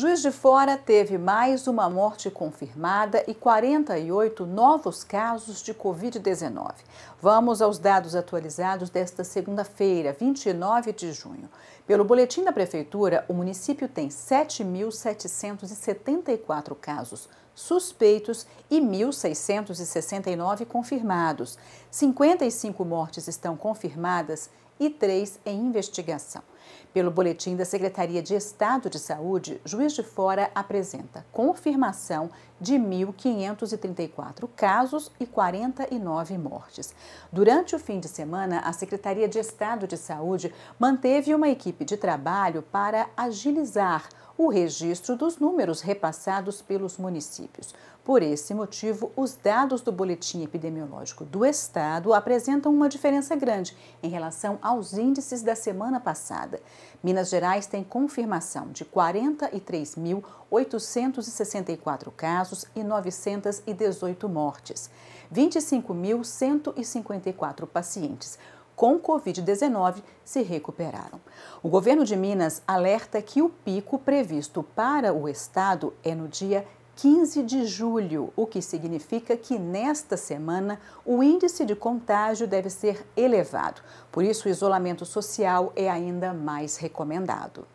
Juiz de Fora teve mais uma morte confirmada e 48 novos casos de Covid-19. Vamos aos dados atualizados desta segunda-feira, 29 de junho. Pelo boletim da Prefeitura, o município tem 7.774 casos suspeitos e 1.669 confirmados. 55 mortes estão confirmadas e 3 em investigação. Pelo boletim da Secretaria de Estado de Saúde, Juiz de Fora apresenta confirmação de 1.534 casos e 49 mortes. Durante o fim de semana, a Secretaria de Estado de Saúde manteve uma equipe de trabalho para agilizar o registro dos números repassados pelos municípios. Por esse motivo, os dados do Boletim Epidemiológico do Estado apresentam uma diferença grande em relação aos índices da semana passada. Minas Gerais tem confirmação de 43.864 casos casos e 918 mortes. 25.154 pacientes com Covid-19 se recuperaram. O governo de Minas alerta que o pico previsto para o estado é no dia 15 de julho, o que significa que nesta semana o índice de contágio deve ser elevado. Por isso, o isolamento social é ainda mais recomendado.